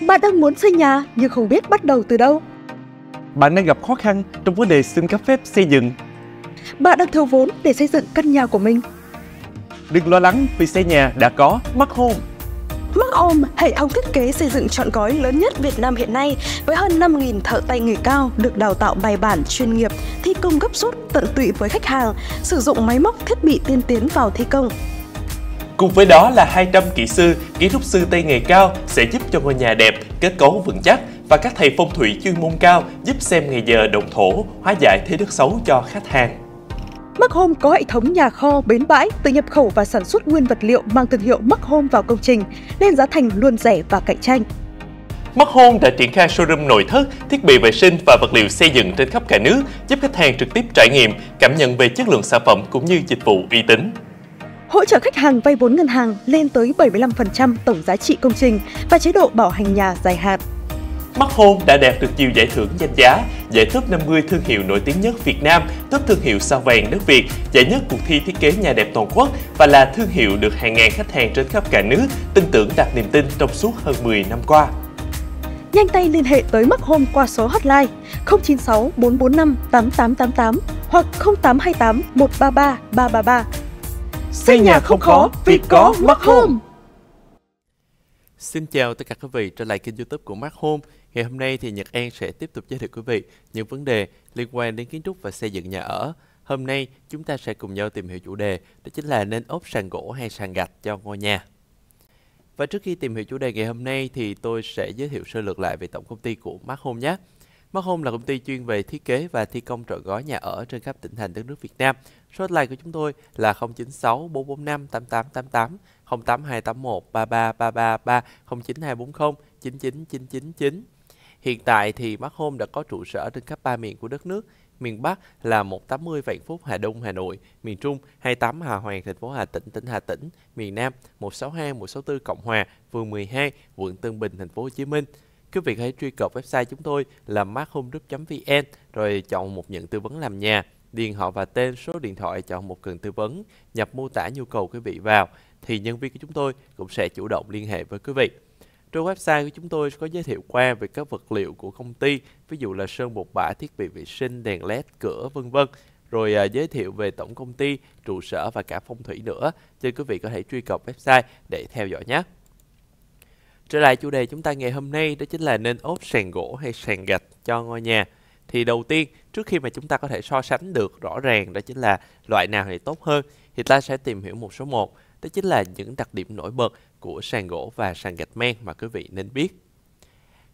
Bạn đang muốn xây nhà nhưng không biết bắt đầu từ đâu. Bạn đang gặp khó khăn trong vấn đề xin cấp phép xây dựng. Bạn đang thiếu vốn để xây dựng căn nhà của mình. Đừng lo lắng vì xây nhà đã có Mark Home. Mark Home, hệ thống thiết kế xây dựng trọn gói lớn nhất Việt Nam hiện nay với hơn 5.000 thợ tay nghề cao được đào tạo bài bản chuyên nghiệp, thi công gấp rút tận tụy với khách hàng, sử dụng máy móc thiết bị tiên tiến vào thi công, Cùng với đó là 200 kỹ sư, kỹ trúc sư tay nghề cao sẽ giúp cho ngôi nhà đẹp, kết cấu vững chắc và các thầy phong thủy chuyên môn cao giúp xem ngày giờ động thổ, hóa giải thế đất xấu cho khách hàng. Mắc Home có hệ thống nhà kho, bến bãi từ nhập khẩu và sản xuất nguyên vật liệu mang thương hiệu Mắc Home vào công trình, nên giá thành luôn rẻ và cạnh tranh. Mắc Home đã triển khai showroom nội thất, thiết bị vệ sinh và vật liệu xây dựng trên khắp cả nước, giúp khách hàng trực tiếp trải nghiệm, cảm nhận về chất lượng sản phẩm cũng như dịch vụ uy tín hỗ trợ khách hàng vay vốn ngân hàng lên tới 75% tổng giá trị công trình và chế độ bảo hành nhà dài hạn. Mắt Home đã đạt được nhiều giải thưởng danh giá, giải top 50 thương hiệu nổi tiếng nhất Việt Nam, top thương hiệu sao vàng nước Việt, giải nhất cuộc thi thiết kế nhà đẹp toàn quốc và là thương hiệu được hàng ngàn khách hàng trên khắp cả nước tin tưởng đặt niềm tin trong suốt hơn 10 năm qua. Nhanh tay liên hệ tới Mark Home qua số hotline 096 445 8888 hoặc 0828 133 333 Xây nhà không khó, vì có Mark Home. Xin chào tất cả quý vị trở lại kênh youtube của Mark Home. Ngày hôm nay thì Nhật An sẽ tiếp tục giới thiệu quý vị những vấn đề liên quan đến kiến trúc và xây dựng nhà ở. Hôm nay chúng ta sẽ cùng nhau tìm hiểu chủ đề đó chính là nên ốp sàn gỗ hay sàn gạch cho ngôi nhà. Và trước khi tìm hiểu chủ đề ngày hôm nay thì tôi sẽ giới thiệu sơ lược lại về tổng công ty của Mark Home nhé. Mark Home là công ty chuyên về thiết kế và thi công trọn gói nhà ở trên khắp tỉnh thành đất nước Việt Nam. Số hotline của chúng tôi là 096 445 8888, 08281 33333, 09240 99999. Hiện tại thì Mark Home đã có trụ sở trên khắp ba miền của đất nước. Miền Bắc là 180 Vạn Phúc Hà Đông Hà Nội, miền Trung 28 Hà Hoàng thành phố Hà Tĩnh tỉnh Hà Tĩnh, miền Nam 162 164 Cộng Hòa, phường 12, quận Tân Bình thành phố Hồ Chí Minh quý vị hãy truy cập website chúng tôi là markhomegroup.vn rồi chọn một nhận tư vấn làm nhà, điền họ và tên, số điện thoại, chọn một cần tư vấn, nhập mô tả nhu cầu quý vị vào thì nhân viên của chúng tôi cũng sẽ chủ động liên hệ với quý vị. Trên website của chúng tôi có giới thiệu qua về các vật liệu của công ty, ví dụ là sơn bột bã, thiết bị vệ sinh, đèn LED, cửa vân vân. Rồi à, giới thiệu về tổng công ty, trụ sở và cả phong thủy nữa, cho quý vị có thể truy cập website để theo dõi nhé. Trở lại chủ đề chúng ta ngày hôm nay đó chính là nên ốp sàn gỗ hay sàn gạch cho ngôi nhà. Thì đầu tiên, trước khi mà chúng ta có thể so sánh được rõ ràng đó chính là loại nào thì tốt hơn, thì ta sẽ tìm hiểu một số một, đó chính là những đặc điểm nổi bật của sàn gỗ và sàn gạch men mà quý vị nên biết.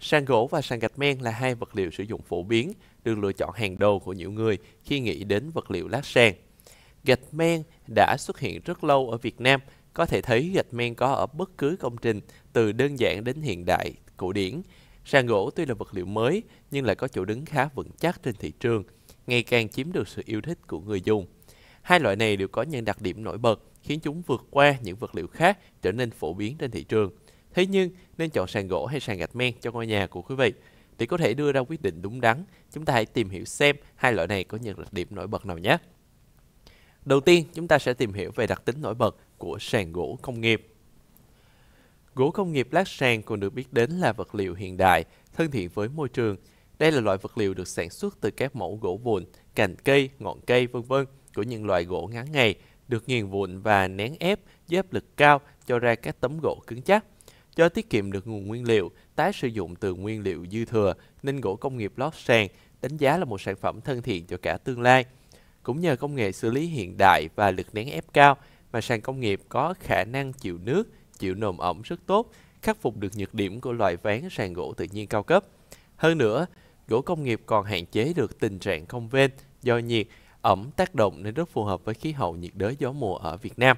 Sàn gỗ và sàn gạch men là hai vật liệu sử dụng phổ biến, được lựa chọn hàng đầu của nhiều người khi nghĩ đến vật liệu lát sàn. Gạch men đã xuất hiện rất lâu ở Việt Nam – có thể thấy gạch men có ở bất cứ công trình, từ đơn giản đến hiện đại, cổ điển. Sàn gỗ tuy là vật liệu mới nhưng lại có chỗ đứng khá vững chắc trên thị trường, ngày càng chiếm được sự yêu thích của người dùng. Hai loại này đều có những đặc điểm nổi bật khiến chúng vượt qua những vật liệu khác trở nên phổ biến trên thị trường. Thế nhưng, nên chọn sàn gỗ hay sàn gạch men cho ngôi nhà của quý vị. Để có thể đưa ra quyết định đúng đắn, chúng ta hãy tìm hiểu xem hai loại này có những đặc điểm nổi bật nào nhé. Đầu tiên, chúng ta sẽ tìm hiểu về đặc tính nổi bật của sàn gỗ công nghiệp. Gỗ công nghiệp lát sàn còn được biết đến là vật liệu hiện đại, thân thiện với môi trường. Đây là loại vật liệu được sản xuất từ các mẫu gỗ vụn, cành cây, ngọn cây, vân vân của những loại gỗ ngắn ngày, được nghiền vụn và nén ép với áp lực cao cho ra các tấm gỗ cứng chắc. Do tiết kiệm được nguồn nguyên liệu, tái sử dụng từ nguyên liệu dư thừa nên gỗ công nghiệp lót sàn đánh giá là một sản phẩm thân thiện cho cả tương lai. Cũng nhờ công nghệ xử lý hiện đại và lực nén ép cao mà sàn công nghiệp có khả năng chịu nước, chịu nồm ẩm rất tốt, khắc phục được nhược điểm của loại ván sàn gỗ tự nhiên cao cấp. Hơn nữa, gỗ công nghiệp còn hạn chế được tình trạng không ven do nhiệt, ẩm tác động nên rất phù hợp với khí hậu nhiệt đới gió mùa ở Việt Nam.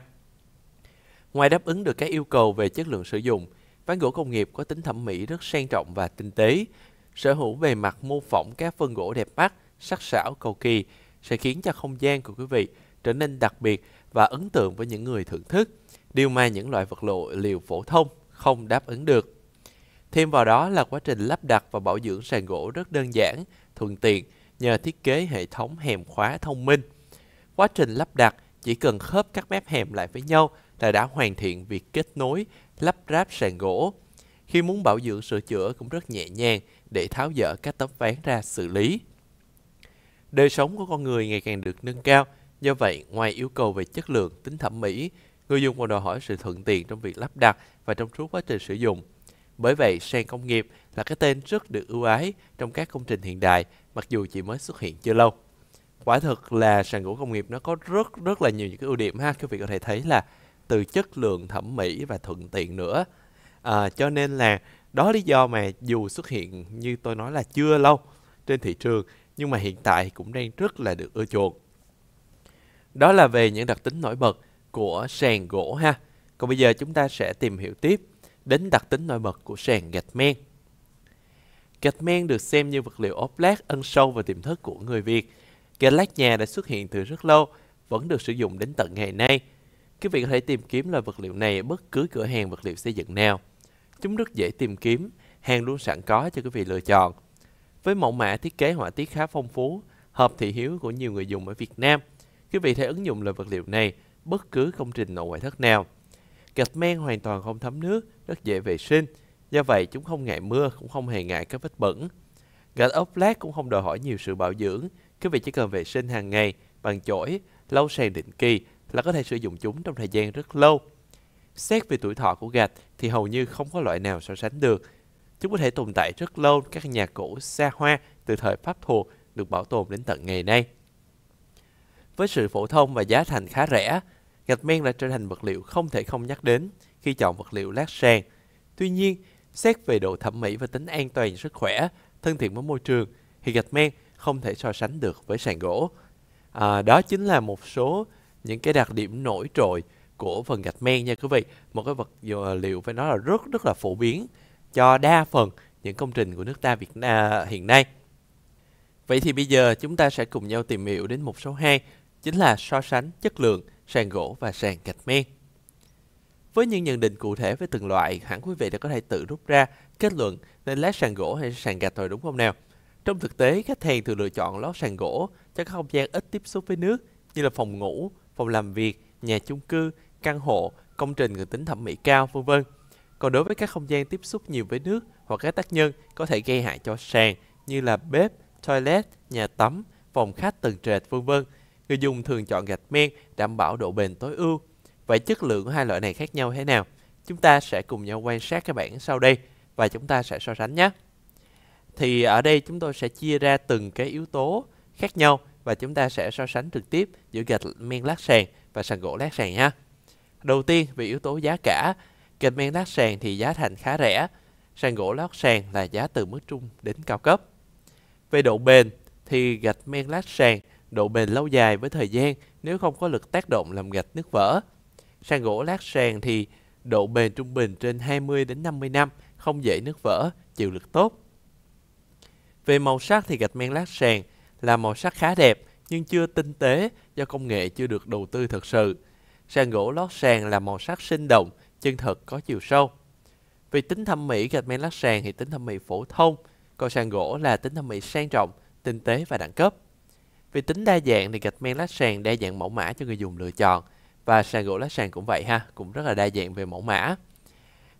Ngoài đáp ứng được các yêu cầu về chất lượng sử dụng, ván gỗ công nghiệp có tính thẩm mỹ rất sang trọng và tinh tế, sở hữu bề mặt mô phỏng các phân gỗ đẹp mắt, sắc sảo cầu kỳ sẽ khiến cho không gian của quý vị trở nên đặc biệt và ấn tượng với những người thưởng thức, điều mà những loại vật lộ liều phổ thông không đáp ứng được. Thêm vào đó là quá trình lắp đặt và bảo dưỡng sàn gỗ rất đơn giản, thuận tiện nhờ thiết kế hệ thống hèm khóa thông minh. Quá trình lắp đặt chỉ cần khớp các mép hèm lại với nhau là đã hoàn thiện việc kết nối, lắp ráp sàn gỗ. Khi muốn bảo dưỡng sửa chữa cũng rất nhẹ nhàng để tháo dỡ các tấm ván ra xử lý. Đời sống của con người ngày càng được nâng cao, Do vậy, ngoài yêu cầu về chất lượng, tính thẩm mỹ, người dùng còn đòi hỏi sự thuận tiện trong việc lắp đặt và trong suốt quá trình sử dụng. Bởi vậy, sàn công nghiệp là cái tên rất được ưu ái trong các công trình hiện đại, mặc dù chỉ mới xuất hiện chưa lâu. Quả thực là sàn gỗ công nghiệp nó có rất rất là nhiều những cái ưu điểm ha, các vị có thể thấy là từ chất lượng thẩm mỹ và thuận tiện nữa. À, cho nên là đó lý do mà dù xuất hiện như tôi nói là chưa lâu trên thị trường nhưng mà hiện tại cũng đang rất là được ưa chuộng. Đó là về những đặc tính nổi bật của sàn gỗ ha. Còn bây giờ chúng ta sẽ tìm hiểu tiếp đến đặc tính nổi bật của sàn gạch men. Gạch men được xem như vật liệu ốp lát ân sâu vào tiềm thức của người Việt. Gạch lát nhà đã xuất hiện từ rất lâu, vẫn được sử dụng đến tận ngày nay. Quý vị có thể tìm kiếm loại vật liệu này ở bất cứ cửa hàng vật liệu xây dựng nào. Chúng rất dễ tìm kiếm, hàng luôn sẵn có cho quý vị lựa chọn. Với mẫu mã thiết kế họa tiết khá phong phú, hợp thị hiếu của nhiều người dùng ở Việt Nam – Quý vị thể ứng dụng loại vật liệu này bất cứ công trình nội ngoại thất nào. Gạch men hoàn toàn không thấm nước, rất dễ vệ sinh. Do vậy, chúng không ngại mưa, cũng không hề ngại các vết bẩn. Gạch ốp lát cũng không đòi hỏi nhiều sự bảo dưỡng. Quý vị chỉ cần vệ sinh hàng ngày bằng chổi, lau sàn định kỳ là có thể sử dụng chúng trong thời gian rất lâu. Xét về tuổi thọ của gạch thì hầu như không có loại nào so sánh được. Chúng có thể tồn tại rất lâu các nhà cổ xa hoa từ thời Pháp thuộc được bảo tồn đến tận ngày nay. Với sự phổ thông và giá thành khá rẻ, gạch men đã trở thành vật liệu không thể không nhắc đến khi chọn vật liệu lát sàn. Tuy nhiên, xét về độ thẩm mỹ và tính an toàn sức khỏe, thân thiện với môi trường, thì gạch men không thể so sánh được với sàn gỗ. À, đó chính là một số những cái đặc điểm nổi trội của phần gạch men nha quý vị. Một cái vật à, liệu phải nói là rất rất là phổ biến cho đa phần những công trình của nước ta Việt Nam à, hiện nay. Vậy thì bây giờ chúng ta sẽ cùng nhau tìm hiểu đến mục số 2 chính là so sánh chất lượng sàn gỗ và sàn gạch men. Với những nhận định cụ thể về từng loại, hẳn quý vị đã có thể tự rút ra kết luận nên lát sàn gỗ hay sàn gạch rồi đúng không nào? Trong thực tế, khách hàng thường lựa chọn lót sàn gỗ cho các không gian ít tiếp xúc với nước như là phòng ngủ, phòng làm việc, nhà chung cư, căn hộ, công trình người tính thẩm mỹ cao, vân vân. Còn đối với các không gian tiếp xúc nhiều với nước hoặc các tác nhân có thể gây hại cho sàn như là bếp, toilet, nhà tắm, phòng khách tầng trệt, vân vân Người dùng thường chọn gạch men đảm bảo độ bền tối ưu. Vậy chất lượng của hai loại này khác nhau thế nào? Chúng ta sẽ cùng nhau quan sát các bản sau đây và chúng ta sẽ so sánh nhé. Thì ở đây chúng tôi sẽ chia ra từng cái yếu tố khác nhau và chúng ta sẽ so sánh trực tiếp giữa gạch men lát sàn và sàn gỗ lát sàn ha. Đầu tiên về yếu tố giá cả, gạch men lát sàn thì giá thành khá rẻ, sàn gỗ lát sàn là giá từ mức trung đến cao cấp. Về độ bền thì gạch men lát sàn độ bền lâu dài với thời gian nếu không có lực tác động làm gạch nứt vỡ. Sàn gỗ lát sàn thì độ bền trung bình trên 20 đến 50 năm, không dễ nứt vỡ, chịu lực tốt. Về màu sắc thì gạch men lát sàn là màu sắc khá đẹp nhưng chưa tinh tế do công nghệ chưa được đầu tư thật sự. Sàn gỗ lót sàn là màu sắc sinh động, chân thật có chiều sâu. Vì tính thẩm mỹ gạch men lát sàn thì tính thẩm mỹ phổ thông, còn sàn gỗ là tính thẩm mỹ sang trọng, tinh tế và đẳng cấp. Về tính đa dạng thì gạch men lát sàn đa dạng mẫu mã cho người dùng lựa chọn và sàn gỗ lát sàn cũng vậy ha, cũng rất là đa dạng về mẫu mã.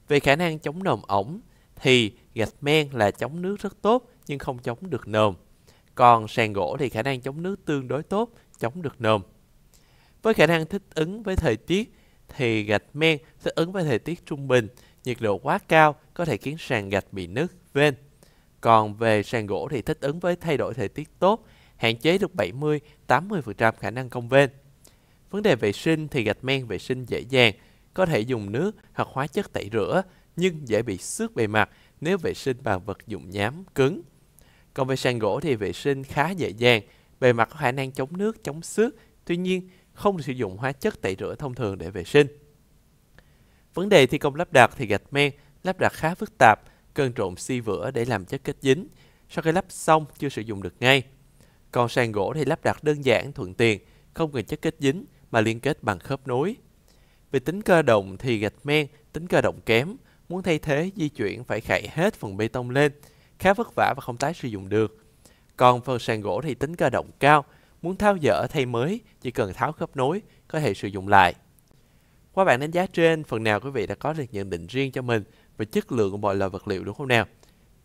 Về khả năng chống nồm ổng thì gạch men là chống nước rất tốt nhưng không chống được nồm. Còn sàn gỗ thì khả năng chống nước tương đối tốt, chống được nồm. Với khả năng thích ứng với thời tiết thì gạch men thích ứng với thời tiết trung bình, nhiệt độ quá cao có thể khiến sàn gạch bị nứt, vên. Còn về sàn gỗ thì thích ứng với thay đổi thời tiết tốt, hạn chế được 70-80% khả năng công ven. Vấn đề vệ sinh thì gạch men vệ sinh dễ dàng, có thể dùng nước hoặc hóa chất tẩy rửa, nhưng dễ bị xước bề mặt nếu vệ sinh bằng vật dụng nhám, cứng. Còn về sàn gỗ thì vệ sinh khá dễ dàng, bề mặt có khả năng chống nước, chống xước, tuy nhiên không sử dụng hóa chất tẩy rửa thông thường để vệ sinh. Vấn đề thi công lắp đặt thì gạch men lắp đặt khá phức tạp, cần trộn xi vữa để làm chất kết dính. Sau khi lắp xong chưa sử dụng được ngay. Còn sàn gỗ thì lắp đặt đơn giản, thuận tiện, không cần chất kết dính mà liên kết bằng khớp nối. Về tính cơ động thì gạch men tính cơ động kém, muốn thay thế di chuyển phải khải hết phần bê tông lên, khá vất vả và không tái sử dụng được. Còn phần sàn gỗ thì tính cơ động cao, muốn tháo dỡ thay mới chỉ cần tháo khớp nối có thể sử dụng lại. Qua bảng đánh giá trên, phần nào quý vị đã có được nhận định riêng cho mình về chất lượng của mọi loại vật liệu đúng không nào?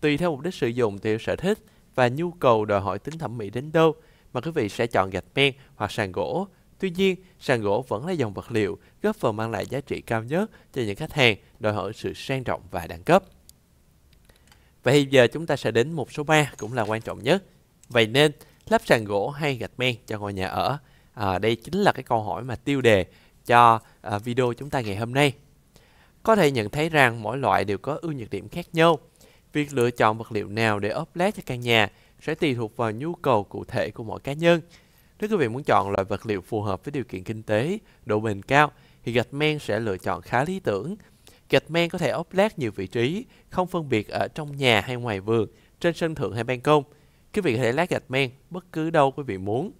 Tùy theo mục đích sử dụng, tùy theo sở thích và nhu cầu đòi hỏi tính thẩm mỹ đến đâu mà quý vị sẽ chọn gạch men hoặc sàn gỗ. Tuy nhiên, sàn gỗ vẫn là dòng vật liệu góp phần mang lại giá trị cao nhất cho những khách hàng đòi hỏi sự sang trọng và đẳng cấp. Vậy giờ chúng ta sẽ đến một số 3 cũng là quan trọng nhất. Vậy nên, lắp sàn gỗ hay gạch men cho ngôi nhà ở? À, đây chính là cái câu hỏi mà tiêu đề cho à, video chúng ta ngày hôm nay. Có thể nhận thấy rằng mỗi loại đều có ưu nhược điểm khác nhau. Việc lựa chọn vật liệu nào để ốp lát cho căn nhà sẽ tùy thuộc vào nhu cầu cụ thể của mỗi cá nhân. Nếu quý vị muốn chọn loại vật liệu phù hợp với điều kiện kinh tế, độ bền cao thì gạch men sẽ lựa chọn khá lý tưởng. Gạch men có thể ốp lát nhiều vị trí, không phân biệt ở trong nhà hay ngoài vườn, trên sân thượng hay ban công. Quý vị có thể lát gạch men bất cứ đâu quý vị muốn.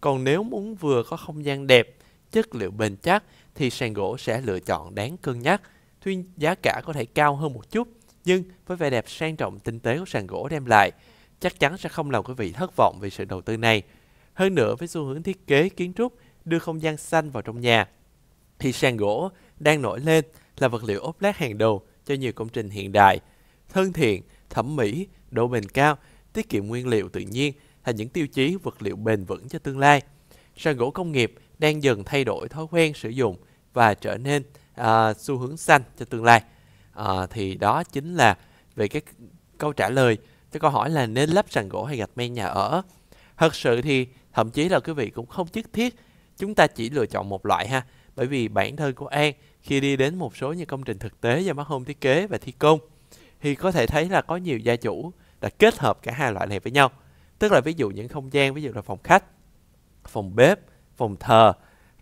Còn nếu muốn vừa có không gian đẹp, chất liệu bền chắc thì sàn gỗ sẽ lựa chọn đáng cân nhắc. Tuy giá cả có thể cao hơn một chút, nhưng với vẻ đẹp sang trọng tinh tế của sàn gỗ đem lại, chắc chắn sẽ không làm quý vị thất vọng về sự đầu tư này. Hơn nữa với xu hướng thiết kế kiến trúc đưa không gian xanh vào trong nhà, thì sàn gỗ đang nổi lên là vật liệu ốp lát hàng đầu cho nhiều công trình hiện đại, thân thiện, thẩm mỹ, độ bền cao, tiết kiệm nguyên liệu tự nhiên là những tiêu chí vật liệu bền vững cho tương lai. Sàn gỗ công nghiệp đang dần thay đổi thói quen sử dụng và trở nên à, xu hướng xanh cho tương lai à, thì đó chính là về cái câu trả lời cho câu hỏi là nên lắp sàn gỗ hay gạch men nhà ở thật sự thì thậm chí là quý vị cũng không nhất thiết chúng ta chỉ lựa chọn một loại ha bởi vì bản thân của An khi đi đến một số những công trình thực tế do mắt home thiết kế và thi công thì có thể thấy là có nhiều gia chủ đã kết hợp cả hai loại này với nhau tức là ví dụ những không gian ví dụ là phòng khách phòng bếp phòng thờ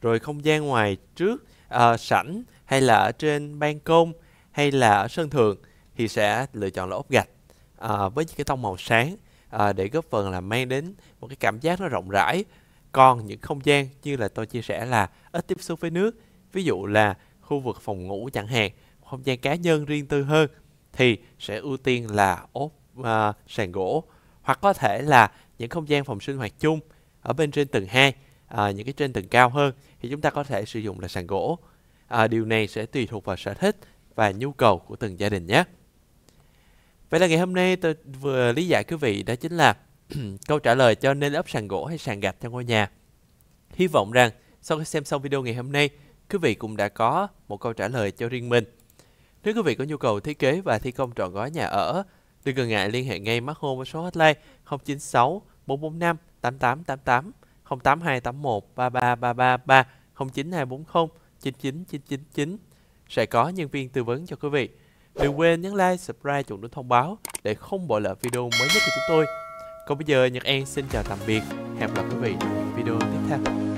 rồi không gian ngoài trước uh, sảnh hay là ở trên ban công hay là ở sân thượng thì sẽ lựa chọn là ốp gạch à, với những cái tông màu sáng à, để góp phần là mang đến một cái cảm giác nó rộng rãi còn những không gian như là tôi chia sẻ là ít tiếp xúc với nước ví dụ là khu vực phòng ngủ chẳng hạn không gian cá nhân riêng tư hơn thì sẽ ưu tiên là ốp à, sàn gỗ hoặc có thể là những không gian phòng sinh hoạt chung ở bên trên tầng 2 à, những cái trên tầng cao hơn thì chúng ta có thể sử dụng là sàn gỗ à, điều này sẽ tùy thuộc vào sở thích và nhu cầu của từng gia đình nhé. Vậy là ngày hôm nay tôi vừa lý giải quý vị đó chính là câu trả lời cho nên ốp sàn gỗ hay sàn gạch cho ngôi nhà. Hy vọng rằng sau khi xem xong video ngày hôm nay, quý vị cũng đã có một câu trả lời cho riêng mình. Nếu quý vị có nhu cầu thiết kế và thi công trọn gói nhà ở, đừng ngần ngại liên hệ ngay Mark Home với số hotline 096 445 8888 08281 3333 09240 99999 sẽ có nhân viên tư vấn cho quý vị. Đừng quên nhấn like, subscribe chuông đến thông báo để không bỏ lỡ video mới nhất của chúng tôi. Còn bây giờ Nhật An xin chào tạm biệt. Hẹn gặp lại quý vị trong những video tiếp theo.